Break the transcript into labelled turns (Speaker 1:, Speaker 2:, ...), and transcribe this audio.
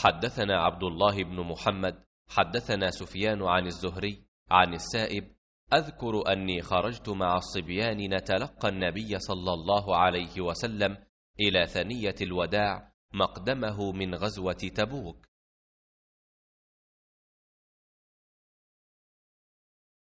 Speaker 1: حدثنا عبد الله بن
Speaker 2: محمد حدثنا سفيان عن الزهري عن السائب اذكر اني خرجت مع الصبيان نتلقى النبي صلى الله عليه وسلم الى
Speaker 1: ثنيه الوداع مقدمه من غزوه تبوك